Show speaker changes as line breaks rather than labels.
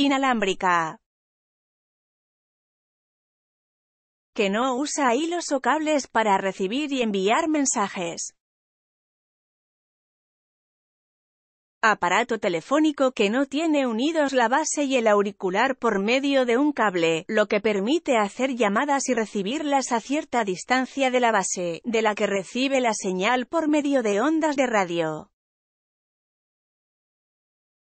inalámbrica que no usa hilos o cables para recibir y enviar mensajes.
Aparato telefónico que no tiene unidos la base y el auricular por medio de un cable, lo que permite hacer llamadas y recibirlas a cierta distancia de la base, de la que recibe la señal por
medio de ondas de radio.